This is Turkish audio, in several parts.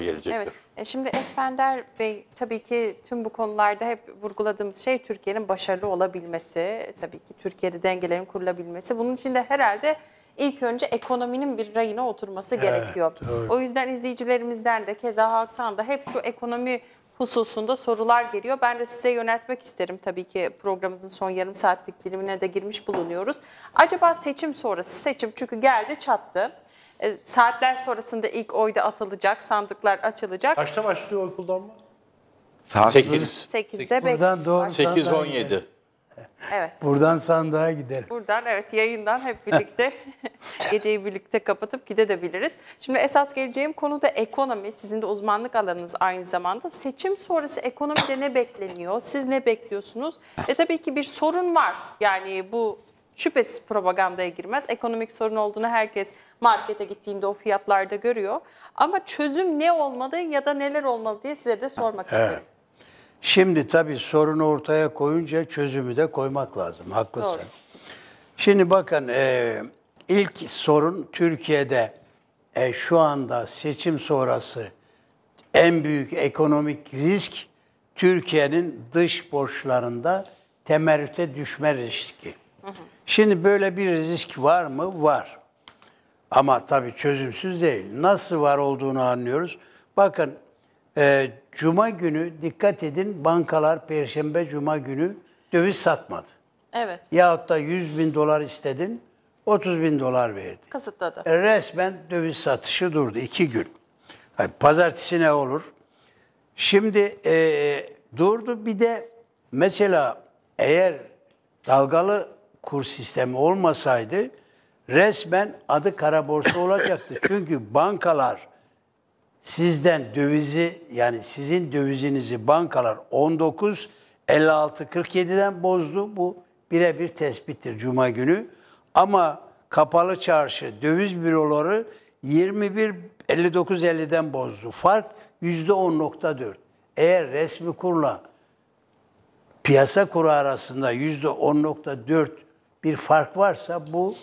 gelecektir. Evet. E şimdi Esfender Bey tabii ki tüm bu konularda hep vurguladığımız şey Türkiye'nin başarılı olabilmesi, tabii ki Türkiye'de dengelerin kurulabilmesi. Bunun için de herhalde ilk önce ekonominin bir rayına oturması evet, gerekiyor. Evet. O yüzden izleyicilerimizden de keza halktan da hep şu ekonomi hususunda sorular geliyor. Ben de size yöneltmek isterim tabii ki programımızın son yarım saatlik dilimine de girmiş bulunuyoruz. Acaba seçim sonrası seçim çünkü geldi çattı. E, saatler sonrasında ilk oyda atılacak, sandıklar açılacak. Kaçta başlıyor oy kullanma? Saat 8. 8'de Buradan doğru 8 17. Evet. Buradan sandığa gidelim. Buradan evet yayından hep birlikte geceyi birlikte kapatıp gidebiliriz. Şimdi esas geleceğim konu da ekonomi. Sizin de uzmanlık alanınız aynı zamanda. Seçim sonrası ekonomide ne bekleniyor? Siz ne bekliyorsunuz? E tabii ki bir sorun var. Yani bu şüphesiz propagandaya girmez. Ekonomik sorun olduğunu herkes markete gittiğinde o fiyatlarda görüyor. Ama çözüm ne olmalı ya da neler olmalı diye size de sormak evet. istedim. Şimdi tabii sorunu ortaya koyunca çözümü de koymak lazım. Haklısın. Doğru. Şimdi bakın e, ilk sorun Türkiye'de e, şu anda seçim sonrası en büyük ekonomik risk Türkiye'nin dış borçlarında temerrüte düşme riski. Şimdi böyle bir risk var mı? Var. Ama tabii çözümsüz değil. Nasıl var olduğunu anlıyoruz. Bakın e, Cuma günü dikkat edin bankalar Perşembe Cuma günü döviz satmadı. Evet. Yahut da 100 bin dolar istedin 30 bin dolar verdi. Kısıtladı. E, resmen döviz satışı durdu iki gün. Hayır, pazartesi ne olur? Şimdi e, durdu bir de mesela eğer dalgalı kur sistemi olmasaydı resmen adı kara borsa olacaktı. Çünkü bankalar sizden dövizi yani sizin dövizinizi bankalar 19 56 47'den bozdu. Bu birebir tespittir cuma günü. Ama kapalı çarşı döviz büroları 21 59 50'den bozdu. Fark %10.4. Eğer resmi kurla piyasa kuru arasında %10.4 bir fark varsa bu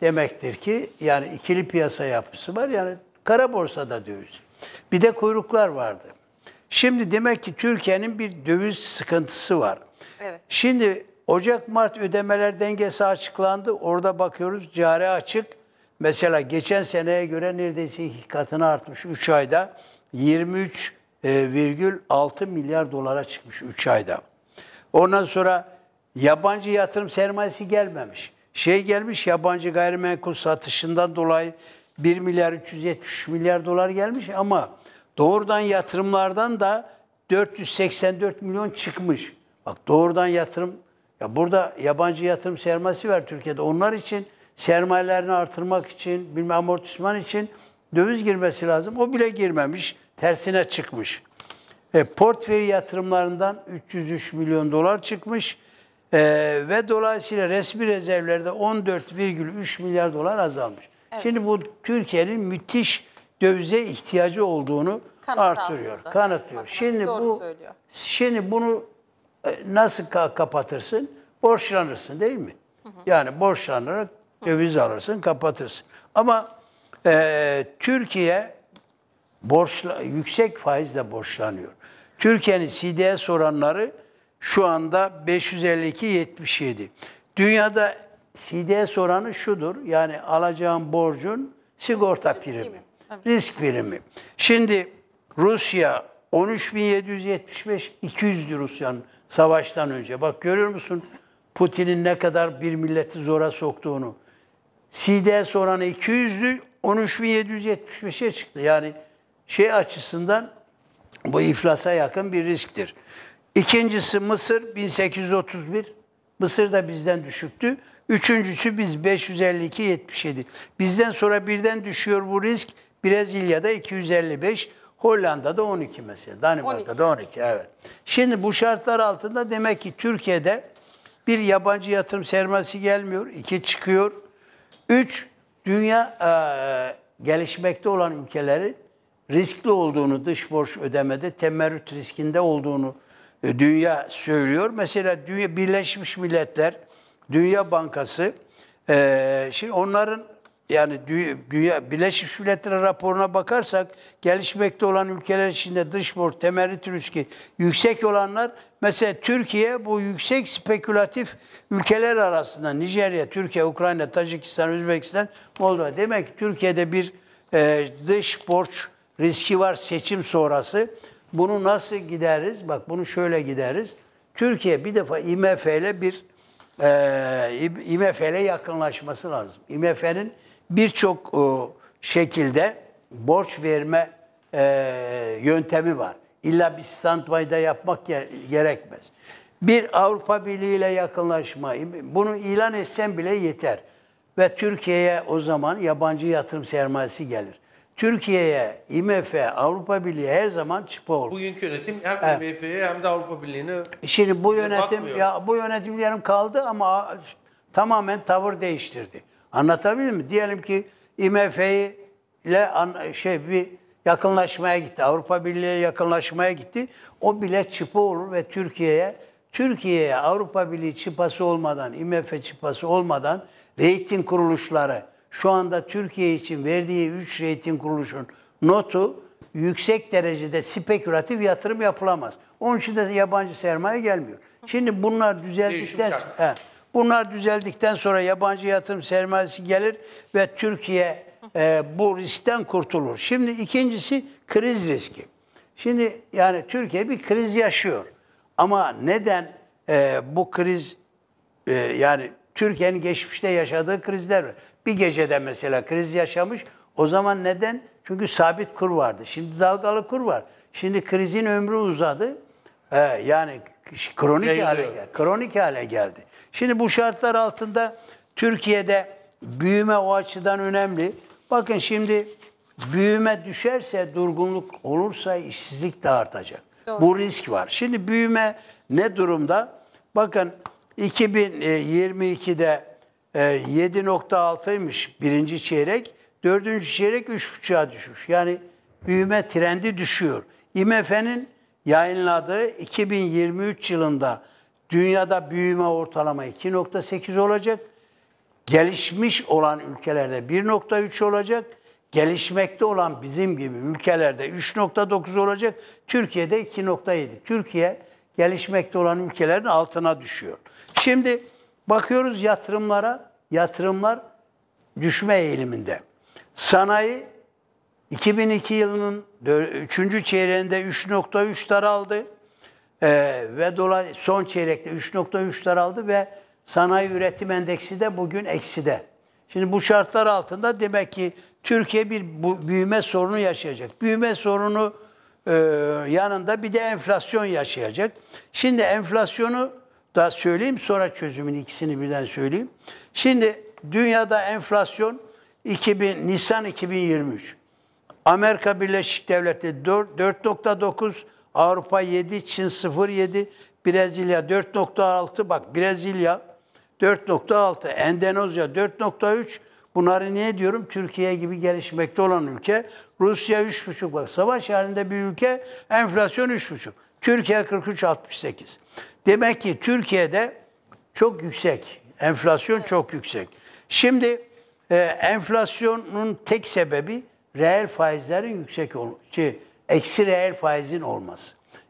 demektir ki yani ikili piyasa yapısı var. Yani kara borsada döviz. Bir de kuyruklar vardı. Şimdi demek ki Türkiye'nin bir döviz sıkıntısı var. Evet. Şimdi Ocak-Mart ödemeler dengesi açıklandı. Orada bakıyoruz cari açık. Mesela geçen seneye göre neredeyse iki katına artmış 3 ayda. 23,6 e, milyar dolara çıkmış 3 ayda. Ondan sonra Yabancı yatırım sermayesi gelmemiş. Şey gelmiş yabancı gayrimenkul satışından dolayı 1 milyar 373 milyar dolar gelmiş ama doğrudan yatırımlardan da 484 milyon çıkmış. Bak doğrudan yatırım ya burada yabancı yatırım sermayesi var Türkiye'de. Onlar için sermayelerini artırmak için, bilmem amortisman için döviz girmesi lazım. O bile girmemiş, tersine çıkmış. E, portföy yatırımlarından 303 milyon dolar çıkmış. Ee, ve dolayısıyla resmi rezervlerde 14,3 milyar dolar azalmış. Evet. Şimdi bu Türkiye'nin müthiş dövize ihtiyacı olduğunu Kanıt artırıyor, aslında. kanıtlıyor. Bak, şimdi bu söylüyor. şimdi bunu e, nasıl ka kapatırsın? Borçlanırsın değil mi? Hı hı. Yani borçlanarak döviz alırsın, kapatırsın. Ama e, Türkiye borçla, yüksek faizle borçlanıyor. Türkiye'nin CDS oranları şu anda 552.77. Dünyada CDS oranı şudur. Yani alacağın borcun sigorta risk primi, evet. risk primi. Şimdi Rusya 13.775, 200'dü Rusya'nın savaştan önce. Bak görüyor musun Putin'in ne kadar bir milleti zora soktuğunu. CDS oranı 200'dü, 13.775'e çıktı. Yani şey açısından bu iflasa yakın bir risktir. İkincisi Mısır 1831. Mısır da bizden düşüktü. Üçüncüsü biz 552-77. Bizden sonra birden düşüyor bu risk. Brezilya'da 255, Hollanda'da 12 mesela. Danimarka'da 12. 12 evet. Şimdi bu şartlar altında demek ki Türkiye'de bir yabancı yatırım sermayesi gelmiyor. iki çıkıyor. Üç, dünya e, gelişmekte olan ülkelerin riskli olduğunu, dış borç ödemede temerrüt riskinde olduğunu e, dünya söylüyor. Mesela Dünya Birleşmiş Milletler, Dünya Bankası, e, şimdi onların yani Dünya Birleşmiş Milletler raporuna bakarsak gelişmekte olan ülkeler içinde dış borç temerrüt riski yüksek olanlar mesela Türkiye bu yüksek spekülatif ülkeler arasında Nijerya, Türkiye, Ukrayna, Tacikistan, Özbekistan, Moldova. Demek ki Türkiye'de bir e, dış borç riski var seçim sonrası. Bunu nasıl gideriz? Bak bunu şöyle gideriz. Türkiye bir defa IMF ile bir e, IMF ile yakınlaşması lazım. IMF'nin birçok e, şekilde borç verme e, yöntemi var. İlla bir standby'da yapmak gerekmez. Bir Avrupa Birliği ile yakınlaşma, bunu ilan etsen bile yeter. Ve Türkiye'ye o zaman yabancı yatırım sermayesi gelir. Türkiye'ye, IMF, Avrupa Birliği her zaman çıpa olur. Bugünkü yönetim hem evet. IMF'ye hem de Avrupa Birliği'ne Şimdi bu yönetim bakmıyor. ya bu yönetim diyelim kaldı ama tamamen tavır değiştirdi. Anlatabildim mi? Diyelim ki IMF'yi ile şey bir yakınlaşmaya gitti. Avrupa Birliği'ye yakınlaşmaya gitti. O bile çıpa olur ve Türkiye'ye Türkiye'ye Avrupa Birliği çıpası olmadan, IMF çıpası olmadan reyting kuruluşları şu anda Türkiye için verdiği 3 reyting kuruluşun notu yüksek derecede spekülatif yatırım yapılamaz. Onun için de yabancı sermaye gelmiyor. Şimdi bunlar düzeldikten he, bunlar düzeldikten sonra yabancı yatırım sermayesi gelir ve Türkiye e, bu riskten kurtulur. Şimdi ikincisi kriz riski. Şimdi yani Türkiye bir kriz yaşıyor. Ama neden e, bu kriz e, yani Türkiye'nin geçmişte yaşadığı krizler var. Bir gecede mesela kriz yaşamış. O zaman neden? Çünkü sabit kur vardı. Şimdi dalgalı kur var. Şimdi krizin ömrü uzadı. Ee, yani kronik Yayılıyor. hale geldi. Kronik hale geldi. Şimdi bu şartlar altında Türkiye'de büyüme o açıdan önemli. Bakın şimdi büyüme düşerse, durgunluk olursa işsizlik de artacak. Doğru. Bu risk var. Şimdi büyüme ne durumda? Bakın 2022'de e, 7.6'ymış e, birinci çeyrek. Dördüncü çeyrek 3.5'a düşmüş. Yani büyüme trendi düşüyor. IMF'nin yayınladığı 2023 yılında dünyada büyüme ortalama 2.8 olacak. Gelişmiş olan ülkelerde 1.3 olacak. Gelişmekte olan bizim gibi ülkelerde 3.9 olacak. Türkiye'de 2.7. Türkiye gelişmekte olan ülkelerin altına düşüyor. Şimdi bakıyoruz yatırımlara, yatırımlar düşme eğiliminde. Sanayi 2002 yılının 3. çeyreğinde 3.3 daraldı ee, ve dolayı son çeyrekte 3.3 daraldı ve sanayi üretim endeksi de bugün ekside. Şimdi bu şartlar altında demek ki Türkiye bir büyüme sorunu yaşayacak. Büyüme sorunu e, yanında bir de enflasyon yaşayacak. Şimdi enflasyonu daha söyleyeyim sonra çözümün ikisini birden söyleyeyim. Şimdi dünyada enflasyon 2000 Nisan 2023. Amerika Birleşik Devletleri 4.9, Avrupa 7, Çin 0.7, Brezilya 4.6 bak Brezilya 4.6, Endonezya 4.3. Bunları niye diyorum? Türkiye gibi gelişmekte olan ülke. Rusya 3.5 bak savaş halinde bir ülke enflasyon 3.5. Türkiye 43.68. Demek ki Türkiye'de çok yüksek. Enflasyon çok yüksek. Şimdi e, enflasyonun tek sebebi reel faizlerin yüksek olması. Şey, eksi reel faizin olması.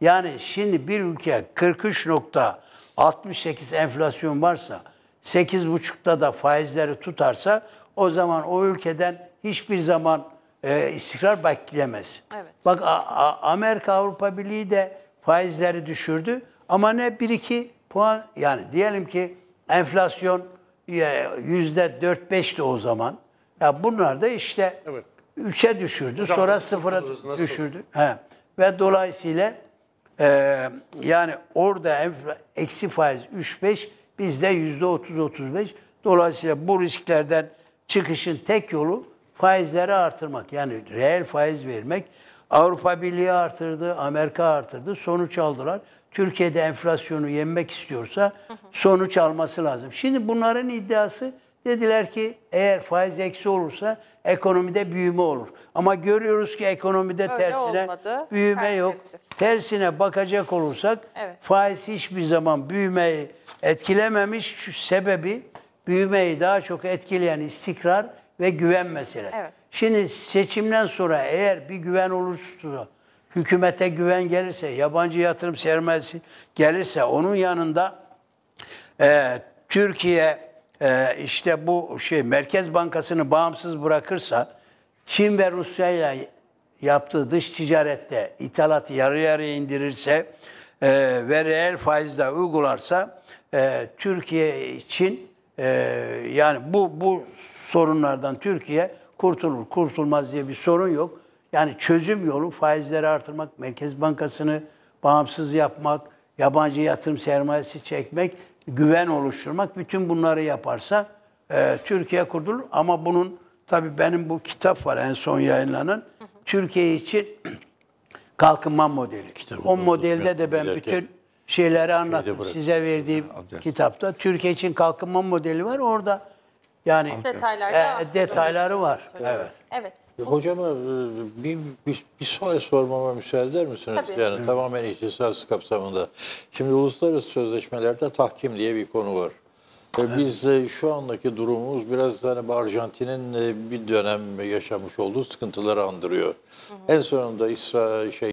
Yani şimdi bir ülke 43.68 enflasyon varsa 8.5'ta da faizleri tutarsa o zaman o ülkeden hiçbir zaman e, istikrar bekleyemez. Evet. Bak a, a, Amerika Avrupa Birliği de faizleri düşürdü. Ama ne 1-2 puan yani diyelim ki enflasyon e, yüzde %4-5'ti o zaman. Ya bunlar da işte evet. 3'e düşürdü, Hocam, sonra 0'a düşürdü. He. Ve dolayısıyla e, yani orada eksi faiz 3-5, bizde yüzde %30-35. Dolayısıyla bu risklerden çıkışın tek yolu faizleri artırmak. Yani reel faiz vermek. Avrupa Birliği artırdı, Amerika artırdı. Sonuç aldılar. Türkiye'de enflasyonu yenmek istiyorsa sonuç alması lazım. Şimdi bunların iddiası dediler ki eğer faiz eksi olursa ekonomide büyüme olur. Ama görüyoruz ki ekonomide Öyle tersine olmadı. büyüme Her yok. Tepti. Tersine bakacak olursak evet. faiz hiçbir zaman büyümeyi etkilememiş. Şu sebebi büyümeyi daha çok etkileyen istikrar ve güven meselesi. Evet. Şimdi seçimden sonra eğer bir güven olursa, hükümete güven gelirse, yabancı yatırım sermayesi gelirse onun yanında e, Türkiye e, işte bu şey Merkez Bankası'nı bağımsız bırakırsa Çin ve Rusya ile yaptığı dış ticarette ithalatı yarı yarıya indirirse e, ve reel faizde uygularsa e, Türkiye için ee, yani bu bu sorunlardan Türkiye kurtulur, kurtulmaz diye bir sorun yok. Yani çözüm yolu faizleri artırmak, Merkez Bankası'nı bağımsız yapmak, yabancı yatırım sermayesi çekmek, güven oluşturmak, bütün bunları yaparsa e, Türkiye kurtulur. Ama bunun, tabii benim bu kitap var en son yayınlanan, Türkiye için kalkınma modeli. Kitabı o modelde de ben bütün şeyleri anlattım. size verdiğim Alacak. kitapta Türkiye için kalkınma modeli var. Orada yani e, detayları var. Evet. Evet. Hocama e, bir, bir, bir sual sormama müsaade eder misiniz? Tabii. Yani Hı. tamamen ihtisas kapsamında. Şimdi uluslararası sözleşmelerde tahkim diye bir konu var. Biz e, şu andaki durumumuz biraz hani Arjantin'in e, bir dönem yaşamış olduğu sıkıntıları andırıyor. Hı hı. En sonunda İsrail şey